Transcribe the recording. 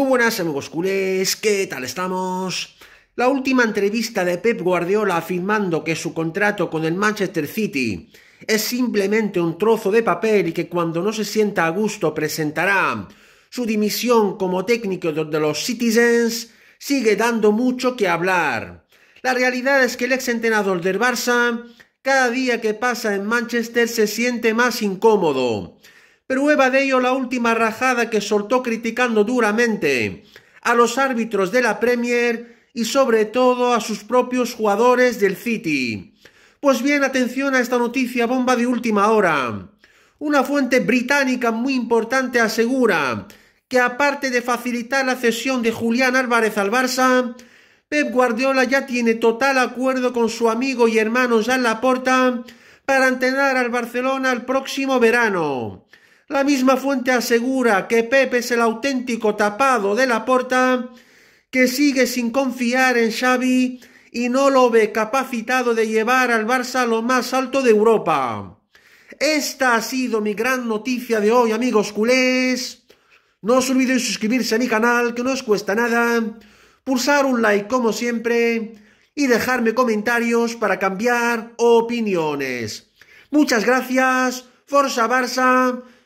Muy buenas amigos culés, ¿qué tal estamos? La última entrevista de Pep Guardiola afirmando que su contrato con el Manchester City es simplemente un trozo de papel y que cuando no se sienta a gusto presentará su dimisión como técnico de los Citizens sigue dando mucho que hablar. La realidad es que el ex entrenador del Barça cada día que pasa en Manchester se siente más incómodo. Prueba de ello la última rajada que soltó criticando duramente a los árbitros de la Premier y sobre todo a sus propios jugadores del City. Pues bien, atención a esta noticia bomba de última hora. Una fuente británica muy importante asegura que aparte de facilitar la cesión de Julián Álvarez al Barça, Pep Guardiola ya tiene total acuerdo con su amigo y hermano Jean Laporta para entrenar al Barcelona el próximo verano. La misma fuente asegura que Pepe es el auténtico tapado de la porta, que sigue sin confiar en Xavi y no lo ve capacitado de llevar al Barça a lo más alto de Europa. Esta ha sido mi gran noticia de hoy, amigos culés. No os olvidéis suscribirse a mi canal, que no os cuesta nada, pulsar un like como siempre y dejarme comentarios para cambiar opiniones. Muchas gracias, Forza Barça